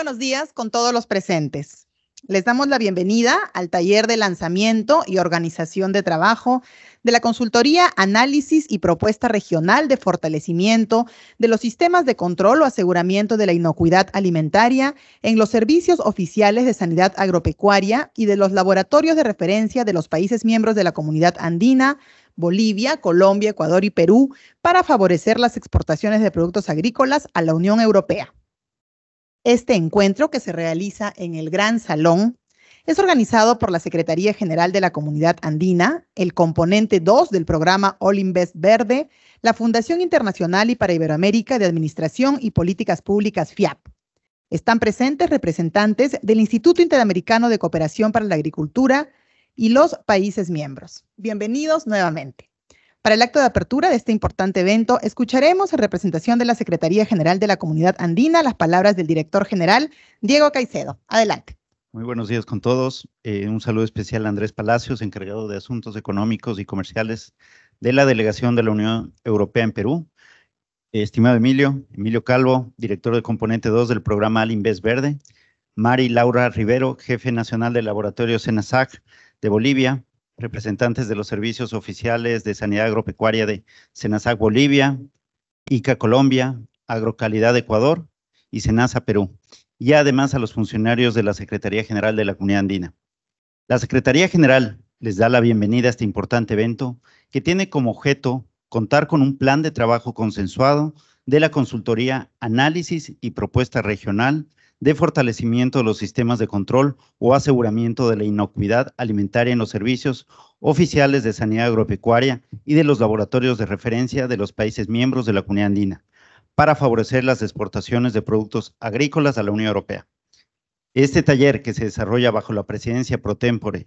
buenos días con todos los presentes. Les damos la bienvenida al taller de lanzamiento y organización de trabajo de la Consultoría Análisis y Propuesta Regional de Fortalecimiento de los Sistemas de Control o Aseguramiento de la Inocuidad Alimentaria en los Servicios Oficiales de Sanidad Agropecuaria y de los Laboratorios de Referencia de los países miembros de la Comunidad Andina, Bolivia, Colombia, Ecuador y Perú para favorecer las exportaciones de productos agrícolas a la Unión Europea. Este encuentro, que se realiza en el Gran Salón, es organizado por la Secretaría General de la Comunidad Andina, el componente 2 del programa All Invest Verde, la Fundación Internacional y para Iberoamérica de Administración y Políticas Públicas FIAP. Están presentes representantes del Instituto Interamericano de Cooperación para la Agricultura y los países miembros. Bienvenidos nuevamente. Para el acto de apertura de este importante evento, escucharemos en representación de la Secretaría General de la Comunidad Andina las palabras del director general Diego Caicedo. Adelante. Muy buenos días con todos. Eh, un saludo especial a Andrés Palacios, encargado de Asuntos Económicos y Comerciales de la Delegación de la Unión Europea en Perú. estimado Emilio, Emilio Calvo, director de Componente 2 del programa Inves Verde. Mari Laura Rivero, jefe nacional del laboratorio Senasac de Bolivia representantes de los servicios oficiales de sanidad agropecuaria de Senasa Bolivia, ICA Colombia, Agrocalidad Ecuador y Senasa Perú, y además a los funcionarios de la Secretaría General de la Comunidad Andina. La Secretaría General les da la bienvenida a este importante evento que tiene como objeto contar con un plan de trabajo consensuado de la consultoría Análisis y Propuesta Regional de fortalecimiento de los sistemas de control o aseguramiento de la inocuidad alimentaria en los servicios oficiales de sanidad agropecuaria y de los laboratorios de referencia de los países miembros de la comunidad andina para favorecer las exportaciones de productos agrícolas a la Unión Europea. Este taller, que se desarrolla bajo la presidencia pro tempore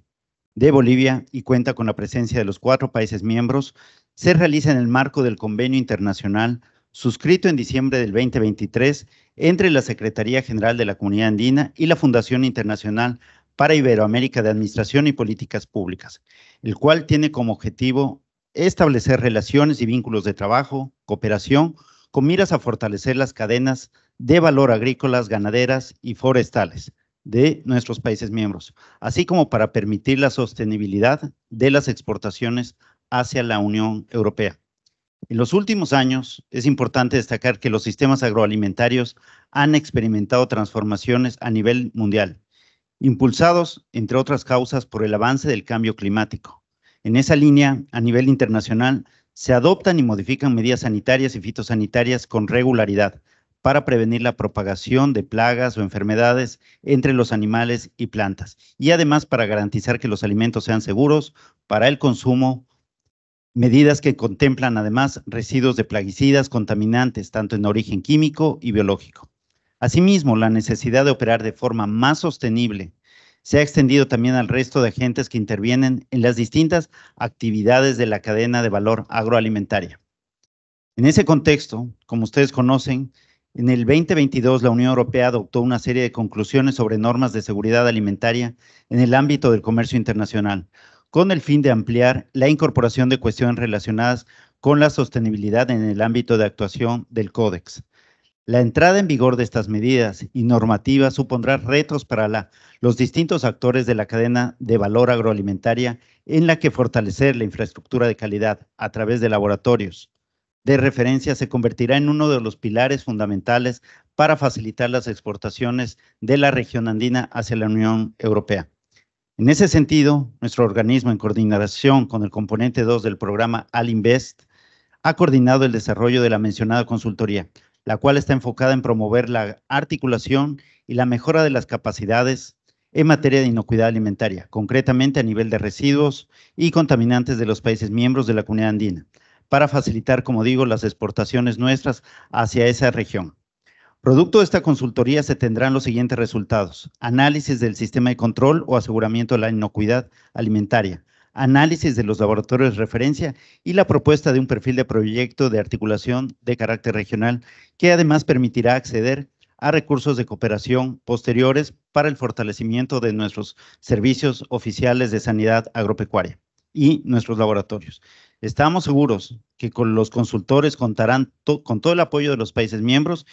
de Bolivia y cuenta con la presencia de los cuatro países miembros, se realiza en el marco del Convenio Internacional suscrito en diciembre del 2023 entre la Secretaría General de la Comunidad Andina y la Fundación Internacional para Iberoamérica de Administración y Políticas Públicas, el cual tiene como objetivo establecer relaciones y vínculos de trabajo, cooperación, con miras a fortalecer las cadenas de valor agrícolas, ganaderas y forestales de nuestros países miembros, así como para permitir la sostenibilidad de las exportaciones hacia la Unión Europea. En los últimos años, es importante destacar que los sistemas agroalimentarios han experimentado transformaciones a nivel mundial, impulsados, entre otras causas, por el avance del cambio climático. En esa línea, a nivel internacional, se adoptan y modifican medidas sanitarias y fitosanitarias con regularidad para prevenir la propagación de plagas o enfermedades entre los animales y plantas, y además para garantizar que los alimentos sean seguros para el consumo, Medidas que contemplan además residuos de plaguicidas contaminantes, tanto en origen químico y biológico. Asimismo, la necesidad de operar de forma más sostenible se ha extendido también al resto de agentes que intervienen en las distintas actividades de la cadena de valor agroalimentaria. En ese contexto, como ustedes conocen, en el 2022 la Unión Europea adoptó una serie de conclusiones sobre normas de seguridad alimentaria en el ámbito del comercio internacional, con el fin de ampliar la incorporación de cuestiones relacionadas con la sostenibilidad en el ámbito de actuación del Códex. La entrada en vigor de estas medidas y normativas supondrá retos para los distintos actores de la cadena de valor agroalimentaria en la que fortalecer la infraestructura de calidad a través de laboratorios de referencia se convertirá en uno de los pilares fundamentales para facilitar las exportaciones de la región andina hacia la Unión Europea. En ese sentido, nuestro organismo, en coordinación con el componente 2 del programa Alinvest, ha coordinado el desarrollo de la mencionada consultoría, la cual está enfocada en promover la articulación y la mejora de las capacidades en materia de inocuidad alimentaria, concretamente a nivel de residuos y contaminantes de los países miembros de la comunidad andina, para facilitar, como digo, las exportaciones nuestras hacia esa región. Producto de esta consultoría se tendrán los siguientes resultados. Análisis del sistema de control o aseguramiento de la inocuidad alimentaria, análisis de los laboratorios de referencia y la propuesta de un perfil de proyecto de articulación de carácter regional que además permitirá acceder a recursos de cooperación posteriores para el fortalecimiento de nuestros servicios oficiales de sanidad agropecuaria y nuestros laboratorios. Estamos seguros que con los consultores contarán con todo el apoyo de los países miembros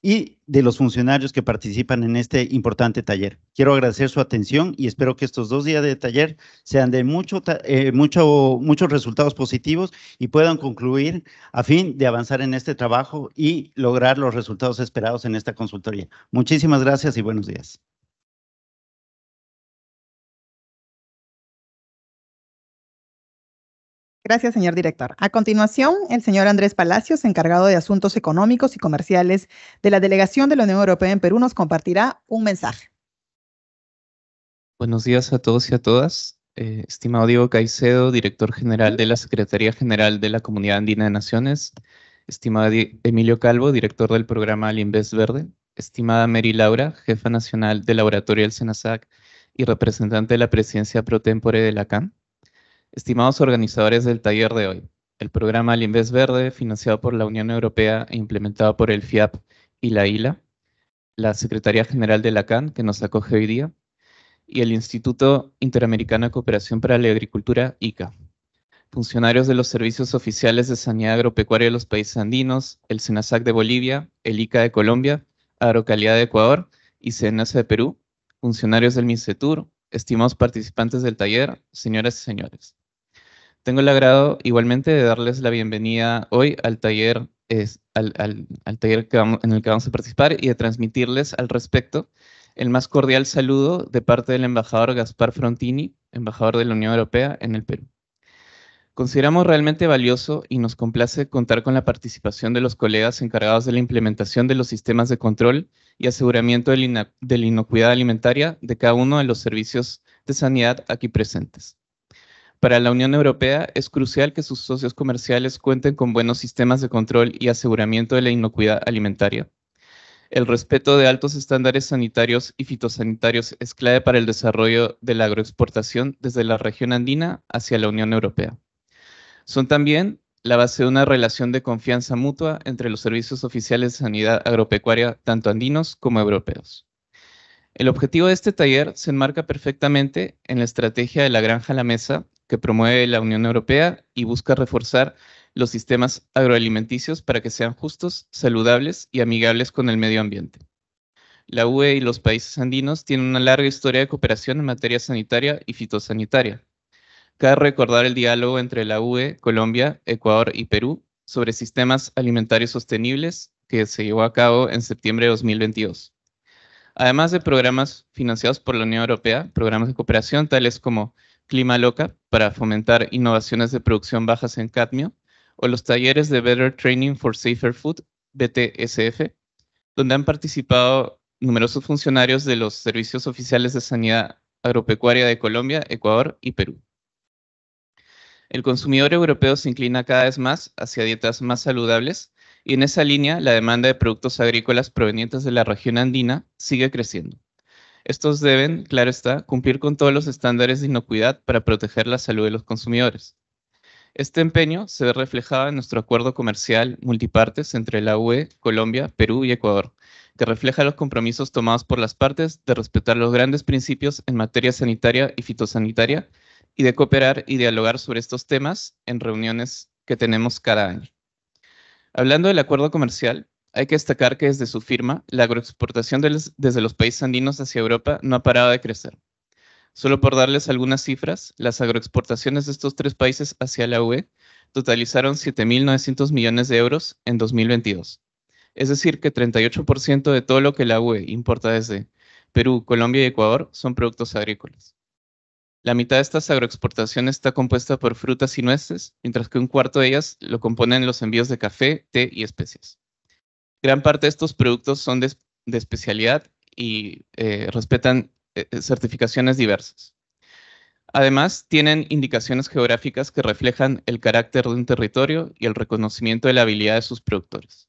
y de los funcionarios que participan en este importante taller. Quiero agradecer su atención y espero que estos dos días de taller sean de eh, mucho, muchos resultados positivos y puedan concluir a fin de avanzar en este trabajo y lograr los resultados esperados en esta consultoría. Muchísimas gracias y buenos días. Gracias, señor director. A continuación, el señor Andrés Palacios, encargado de Asuntos Económicos y Comerciales de la Delegación de la Unión Europea en Perú, nos compartirá un mensaje. Buenos días a todos y a todas. Eh, estimado Diego Caicedo, director general de la Secretaría General de la Comunidad Andina de Naciones. Estimado Emilio Calvo, director del programa Alimbes Verde. Estimada Mary Laura, jefa nacional del Laboratorio del SENASAC y representante de la presidencia pro tempore de la CAN Estimados organizadores del taller de hoy, el programa Limbes Verde, financiado por la Unión Europea e implementado por el FIAP y la ILA, la Secretaría General de la CAN, que nos acoge hoy día, y el Instituto Interamericano de Cooperación para la Agricultura, ICA. Funcionarios de los servicios oficiales de sanidad agropecuaria de los países andinos, el CENASAC de Bolivia, el ICA de Colombia, Agrocalidad de Ecuador y CNS de Perú, funcionarios del MINCETUR, estimados participantes del taller, señoras y señores. Tengo el agrado igualmente de darles la bienvenida hoy al taller, al, taller en el que vamos a participar y de transmitirles al respecto el más cordial saludo de parte del embajador Gaspar Frontini, embajador de la Unión Europea en el Perú. Consideramos realmente valioso y nos complace contar con la participación de los colegas encargados de la implementación de los sistemas de control y aseguramiento de la inocuidad alimentaria de cada uno de los servicios de sanidad aquí presentes. Para la Unión Europea es crucial que sus socios comerciales cuenten con buenos sistemas de control y aseguramiento de la inocuidad alimentaria. El respeto de altos estándares sanitarios y fitosanitarios es clave para el desarrollo de la agroexportación desde la región andina hacia la Unión Europea. Son también la base de una relación de confianza mutua entre los servicios oficiales de sanidad agropecuaria, tanto andinos como europeos. El objetivo de este taller se enmarca perfectamente en la estrategia de la granja a la mesa que promueve la Unión Europea y busca reforzar los sistemas agroalimenticios para que sean justos, saludables y amigables con el medio ambiente. La UE y los países andinos tienen una larga historia de cooperación en materia sanitaria y fitosanitaria. Cabe recordar el diálogo entre la UE, Colombia, Ecuador y Perú sobre sistemas alimentarios sostenibles que se llevó a cabo en septiembre de 2022. Además de programas financiados por la Unión Europea, programas de cooperación tales como Clima Loca para fomentar innovaciones de producción bajas en cadmio o los talleres de Better Training for Safer Food, BTSF, donde han participado numerosos funcionarios de los servicios oficiales de sanidad agropecuaria de Colombia, Ecuador y Perú. El consumidor europeo se inclina cada vez más hacia dietas más saludables y en esa línea la demanda de productos agrícolas provenientes de la región andina sigue creciendo. Estos deben, claro está, cumplir con todos los estándares de inocuidad para proteger la salud de los consumidores. Este empeño se ve reflejado en nuestro acuerdo comercial multipartes entre la UE, Colombia, Perú y Ecuador, que refleja los compromisos tomados por las partes de respetar los grandes principios en materia sanitaria y fitosanitaria y de cooperar y dialogar sobre estos temas en reuniones que tenemos cada año. Hablando del acuerdo comercial, hay que destacar que desde su firma, la agroexportación desde los países andinos hacia Europa no ha parado de crecer. Solo por darles algunas cifras, las agroexportaciones de estos tres países hacia la UE totalizaron 7.900 millones de euros en 2022. Es decir, que 38% de todo lo que la UE importa desde Perú, Colombia y Ecuador son productos agrícolas. La mitad de estas agroexportaciones está compuesta por frutas y nueces, mientras que un cuarto de ellas lo componen los envíos de café, té y especias gran parte de estos productos son de, especialidad y eh, respetan eh, eh, certificaciones diversas. Además, tienen indicaciones geográficas que reflejan el carácter de un territorio y el reconocimiento de la habilidad de sus productores.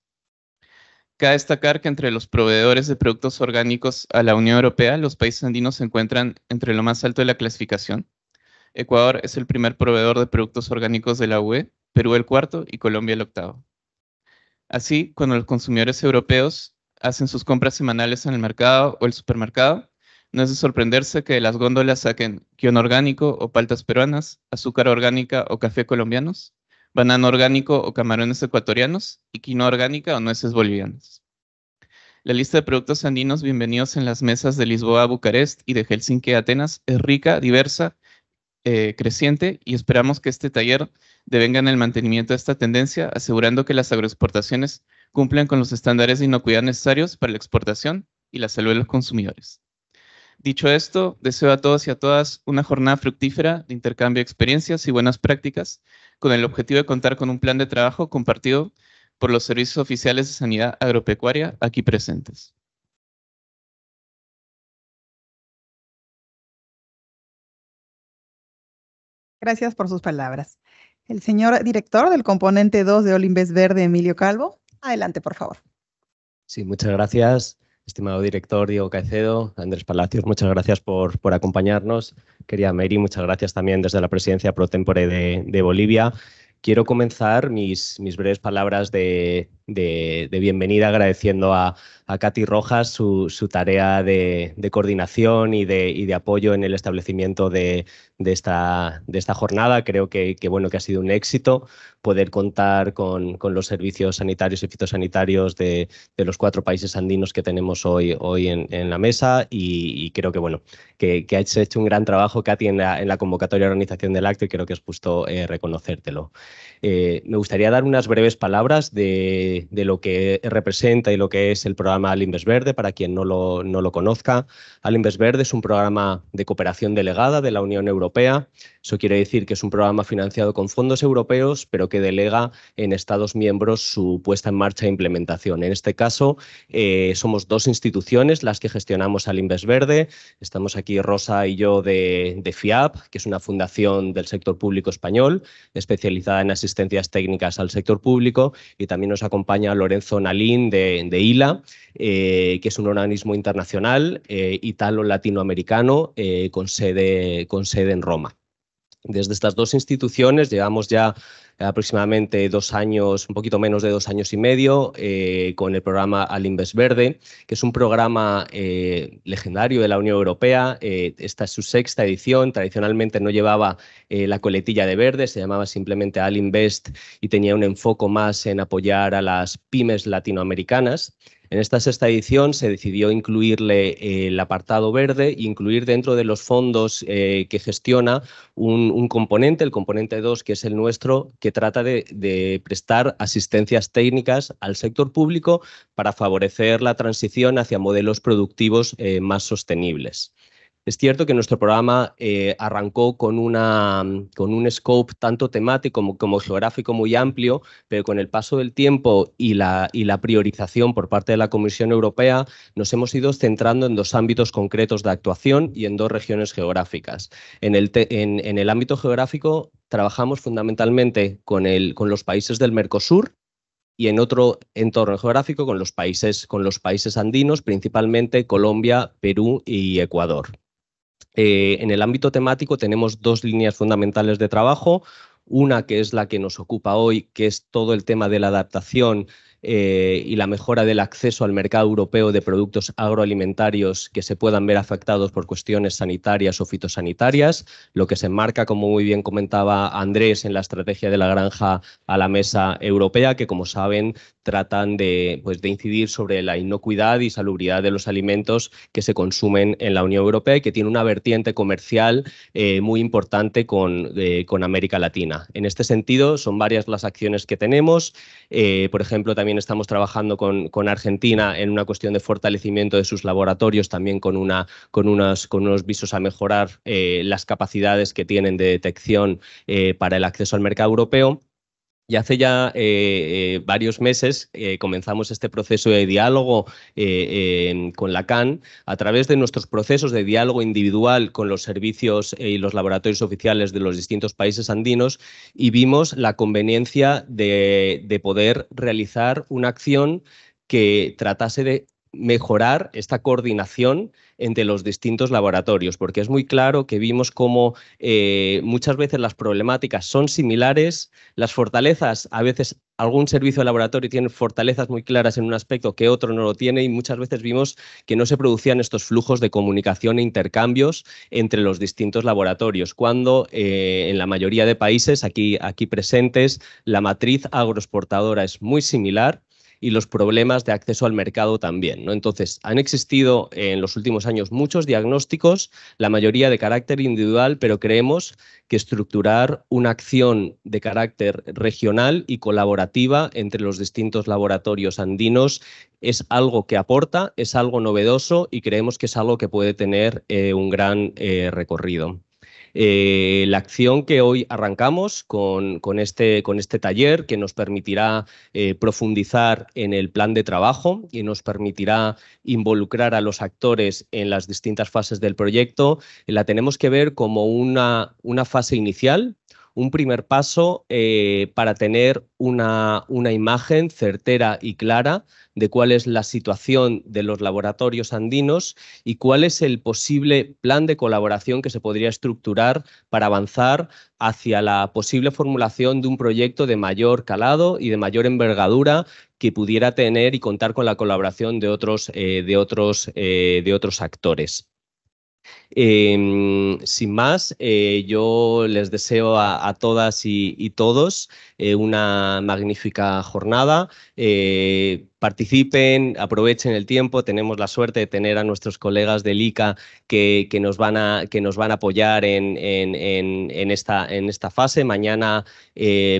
Cabe destacar que entre los proveedores de productos orgánicos a la Unión Europea, los países andinos se encuentran entre lo más alto de la clasificación. Ecuador es el primer proveedor de productos orgánicos de la UE, Perú el cuarto y Colombia el octavo. Así, cuando los consumidores europeos hacen sus compras semanales en el mercado o el supermercado, no es de sorprenderse que de las góndolas saquen quinoa orgánico o paltas peruanas, azúcar orgánica o café colombianos, banano orgánico o camarones ecuatorianos y quinoa orgánica o nueces bolivianas. La lista de productos andinos bienvenidos en las mesas de Lisboa Bucarest y de Helsinki a Atenas es rica, diversa eh, creciente y esperamos que este taller devenga en el mantenimiento de esta tendencia, asegurando que las agroexportaciones cumplan con los estándares de inocuidad necesarios para la exportación y la salud de los consumidores. Dicho esto, deseo a todos y a todas una jornada fructífera de intercambio de experiencias y buenas prácticas con el objetivo de contar con un plan de trabajo compartido por los servicios oficiales de sanidad agropecuaria aquí presentes. Gracias por sus palabras. El señor director del componente 2 de Olimpés Verde, Emilio Calvo, adelante, por favor. Sí, muchas gracias, estimado director Diego Caicedo, Andrés Palacios, muchas gracias por, por acompañarnos. Quería, Mary, muchas gracias también desde la presidencia pro tempore de, Bolivia quiero comenzar mis, mis, breves palabras de, bienvenida agradeciendo a, a Katy Rojas su, su tarea de, coordinación y, y de, apoyo en el establecimiento de, de esta, de esta jornada. Creo que, bueno, que ha sido un éxito poder contar con, los servicios sanitarios y fitosanitarios de, de, los cuatro países andinos que tenemos hoy, hoy en, la mesa y, creo que, bueno, que, has hecho un gran trabajo, Katy, en la, en la convocatoria de organización del acto y creo que es justo eh, reconocértelo. Eh, me gustaría dar unas breves palabras de, lo que representa y lo que es el programa Alimbes Verde, para quien no lo, no lo conozca. Alimbes Verde es un programa de cooperación delegada de la Unión Europea Europea. Eso quiere decir que es un programa financiado con fondos europeos, pero que delega en Estados miembros su puesta en marcha e implementación. En este caso, eh, somos dos instituciones las que gestionamos al Inves Verde. Estamos aquí Rosa y yo de, FIAP, que es una fundación del sector público español especializada en asistencias técnicas al sector público. Y también nos acompaña Lorenzo Nalín de, ILA, eh, que es un organismo internacional eh, italo-latinoamericano eh, con, sede, con sede en Roma. Desde estas dos instituciones llevamos ya aproximadamente dos años, un poquito menos de dos años y medio, eh, con el programa Invest Verde, que es un programa eh, legendario de la Unión Europea. Eh, esta es su sexta edición. Tradicionalmente no llevaba la coletilla de verde, se llamaba simplemente Alinvest y tenía un enfoque más en apoyar a las pymes latinoamericanas. En esta sexta edición se decidió incluirle eh, el apartado verde e incluir dentro de los fondos eh, que gestiona un, componente, el componente 2, que es el nuestro, que trata de, prestar asistencias técnicas al sector público para favorecer la transición hacia modelos productivos eh, más sostenibles. Es cierto que nuestro programa eh, arrancó con, un scope tanto temático como, geográfico muy amplio, pero con el paso del tiempo y la, priorización por parte de la Comisión Europea nos hemos ido centrando en dos ámbitos concretos de actuación y en dos regiones geográficas. En el, ámbito geográfico trabajamos fundamentalmente con, con los países del Mercosur, y en otro entorno geográfico con los países, con los países andinos, principalmente Colombia, Perú y Ecuador. Eh, en el ámbito temático tenemos dos líneas fundamentales de trabajo. Una que es la que nos ocupa hoy, que es todo el tema de la adaptación eh, y la mejora del acceso al mercado europeo de productos agroalimentarios que se puedan ver afectados por cuestiones sanitarias o fitosanitarias, lo que se enmarca, como muy bien comentaba Andrés, en la estrategia de la granja a la mesa europea, que como saben tratan de, pues, de incidir sobre la inocuidad y salubridad de los alimentos que se consumen en la Unión Europea y que tiene una vertiente comercial eh, muy importante con, eh, con, América Latina. En este sentido, son varias las acciones que tenemos. Eh, por ejemplo, también estamos trabajando con, con, Argentina en una cuestión de fortalecimiento de sus laboratorios, también con, una, con, con unos visos a mejorar las capacidades que tienen de detección para el acceso al mercado europeo. Y hace ya eh, eh, varios meses eh, comenzamos este proceso de diálogo con la CAN a través de nuestros procesos de diálogo individual con los servicios y los laboratorios oficiales de los distintos países andinos y vimos la conveniencia de poder realizar una acción que tratase de mejorar esta coordinación entre los distintos laboratorios, porque es muy claro que vimos cómo eh, muchas veces las problemáticas son similares, las fortalezas, a veces algún servicio de laboratorio tiene fortalezas muy claras en un aspecto que otro no lo tiene y muchas veces vimos que no se producían estos flujos de comunicación e intercambios entre los distintos laboratorios, cuando eh, en la mayoría de países aquí, aquí presentes la matriz agroexportadora es muy similar y los problemas de acceso al mercado también. ¿no? Entonces, han existido en los últimos años muchos diagnósticos, la mayoría de carácter individual, pero creemos que estructurar una acción de carácter regional y colaborativa entre los distintos laboratorios andinos es algo que aporta, es algo novedoso y creemos que es algo que puede tener eh, un gran eh, recorrido. Eh, la acción que hoy arrancamos con, este, con este taller que nos permitirá eh, profundizar en el plan de trabajo y nos permitirá involucrar a los actores en las distintas fases del proyecto, la tenemos que ver como una, una fase inicial un primer paso eh, para tener una, imagen certera y clara de cuál es la situación de los laboratorios andinos y cuál es el posible plan de colaboración que se podría estructurar para avanzar hacia la posible formulación de un proyecto de mayor calado y de mayor envergadura que pudiera tener y contar con la colaboración de otros, eh, de otros, eh, de otros actores. Em, sin más, eh, yo les deseo a, todas y, todos eh, una magnífica jornada. Eh, participen, aprovechen el tiempo. Tenemos la suerte de tener a nuestros colegas del ICA que, nos, van a, que nos van a apoyar en, en, esta, en esta fase. Mañana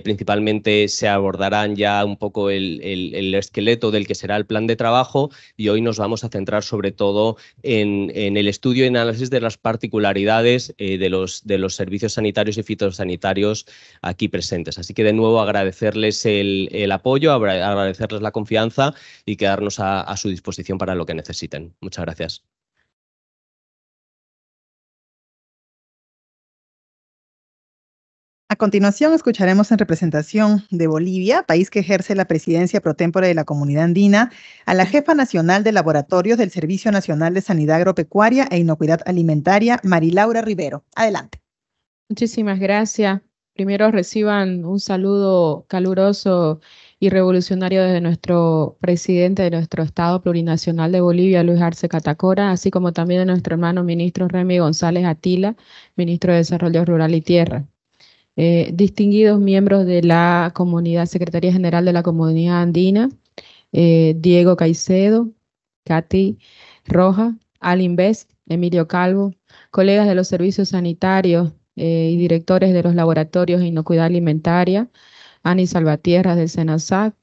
principalmente se abordarán ya un poco el, esqueleto del que será el plan de trabajo y hoy nos vamos a centrar sobre todo en, en el estudio y análisis de las particularidades eh, de, los, de los servicios sanitarios y fitosanitarios aquí presentes. Así que de nuevo agradecerles el, apoyo, agradecerles la confianza y quedarnos a su disposición para lo que necesiten. Muchas gracias. continuación escucharemos en representación de Bolivia, país que ejerce la presidencia pro de la comunidad andina, a la jefa nacional de laboratorios del Servicio Nacional de Sanidad Agropecuaria e Inocuidad Alimentaria, Marilaura Rivero. Adelante. Muchísimas gracias. Primero reciban un saludo caluroso y revolucionario desde nuestro presidente de nuestro Estado Plurinacional de Bolivia, Luis Arce Catacora, así como también de nuestro hermano ministro Remy González Atila, ministro de Desarrollo Rural y Tierra. Eh, distinguidos miembros de la comunidad, Secretaría General de la Comunidad Andina, eh, Diego Caicedo, Katy Roja, Alin Best, Emilio Calvo, colegas de los servicios sanitarios eh, y directores de los laboratorios de inocuidad alimentaria, Ani Salvatierra de Senasac,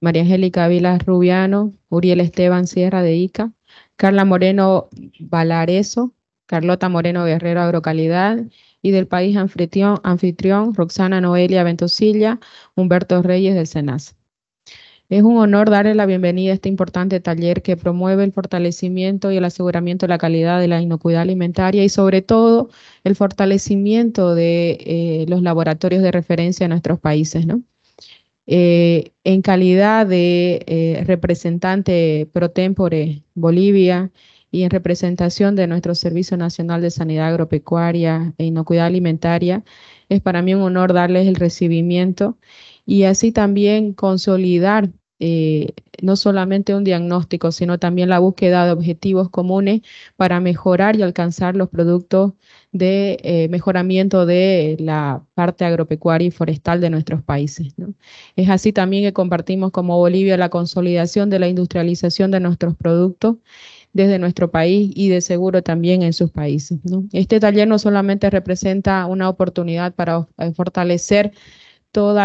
María Angélica Vilas Rubiano, Uriel Esteban Sierra de ICA, Carla Moreno Valareso, Carlota Moreno Guerrero Agrocalidad y del país anfitrión, Roxana Noelia Ventosilla, Humberto Reyes del SENAS. Es un honor darle la bienvenida a este importante taller que promueve el fortalecimiento y el aseguramiento de la calidad de la inocuidad alimentaria y sobre todo el fortalecimiento de eh, los laboratorios de referencia en nuestros países. ¿no? Eh, en calidad de eh, representante pro tempore Bolivia y en representación de nuestro Servicio Nacional de Sanidad Agropecuaria e Inocuidad Alimentaria, es para mí un honor darles el recibimiento y así también consolidar eh, no solamente un diagnóstico, sino también la búsqueda de objetivos comunes para mejorar y alcanzar los productos de eh, mejoramiento de la parte agropecuaria y forestal de nuestros países. ¿no? Es así también que compartimos como Bolivia la consolidación de la industrialización de nuestros productos desde nuestro país y de seguro también en sus países. Este taller no solamente representa una oportunidad para eh, fortalecer todos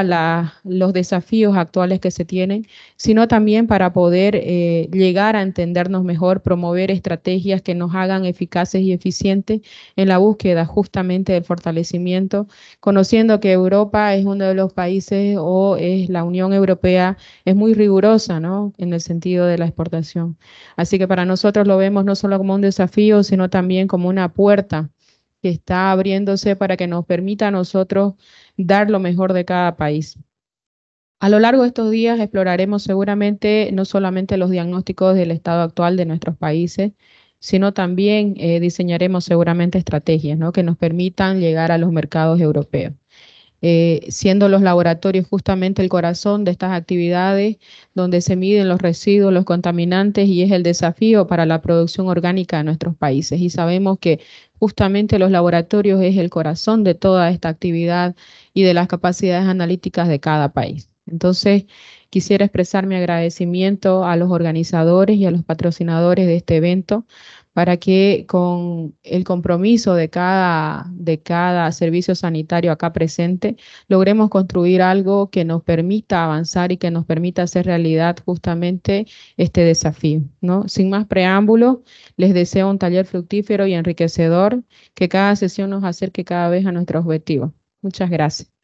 los desafíos actuales que se tienen, sino también para poder eh, llegar a entendernos mejor, promover estrategias que nos hagan eficaces y eficientes en la búsqueda justamente del fortalecimiento, conociendo que Europa es uno de los países o es la Unión Europea, es muy rigurosa ¿no? en el sentido de la exportación. Así que para nosotros lo vemos no solo como un desafío, sino también como una puerta que está abriéndose para que nos permita a nosotros dar lo mejor de cada país. A lo largo de estos días exploraremos seguramente no solamente los diagnósticos del estado actual de nuestros países, sino también eh, diseñaremos seguramente estrategias ¿no? que nos permitan llegar a los mercados europeos. Eh, siendo los laboratorios justamente el corazón de estas actividades donde se miden los residuos, los contaminantes y es el desafío para la producción orgánica de nuestros países. Y sabemos que justamente los laboratorios es el corazón de toda esta actividad y de las capacidades analíticas de cada país. Entonces, quisiera expresar mi agradecimiento a los organizadores y a los patrocinadores de este evento para que con el compromiso de cada, de cada servicio sanitario acá presente, logremos construir algo que nos permita avanzar y que nos permita hacer realidad justamente este desafío. ¿no? Sin más preámbulos, les deseo un taller fructífero y enriquecedor, que cada sesión nos acerque cada vez a nuestro objetivo. Muchas gracias.